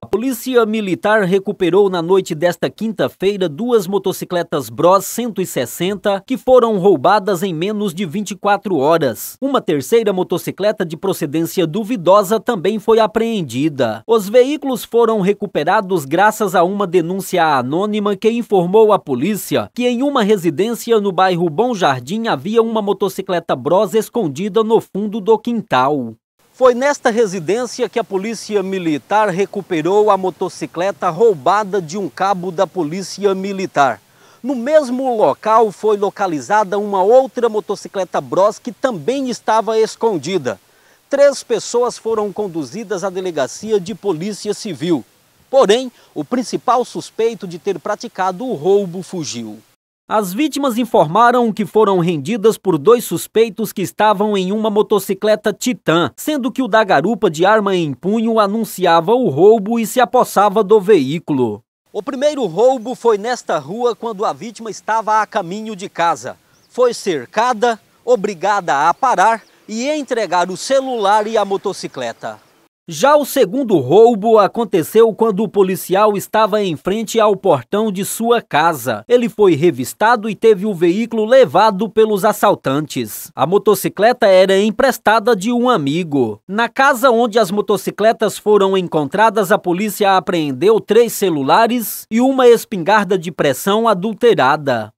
A Polícia Militar recuperou na noite desta quinta-feira duas motocicletas Bros 160 que foram roubadas em menos de 24 horas. Uma terceira motocicleta de procedência duvidosa também foi apreendida. Os veículos foram recuperados graças a uma denúncia anônima que informou a polícia que em uma residência no bairro Bom Jardim havia uma motocicleta Bros escondida no fundo do quintal. Foi nesta residência que a polícia militar recuperou a motocicleta roubada de um cabo da polícia militar. No mesmo local foi localizada uma outra motocicleta Bros que também estava escondida. Três pessoas foram conduzidas à delegacia de polícia civil. Porém, o principal suspeito de ter praticado o roubo fugiu. As vítimas informaram que foram rendidas por dois suspeitos que estavam em uma motocicleta Titan, sendo que o da garupa de arma em punho anunciava o roubo e se apossava do veículo. O primeiro roubo foi nesta rua quando a vítima estava a caminho de casa. Foi cercada, obrigada a parar e entregar o celular e a motocicleta. Já o segundo roubo aconteceu quando o policial estava em frente ao portão de sua casa. Ele foi revistado e teve o veículo levado pelos assaltantes. A motocicleta era emprestada de um amigo. Na casa onde as motocicletas foram encontradas, a polícia apreendeu três celulares e uma espingarda de pressão adulterada.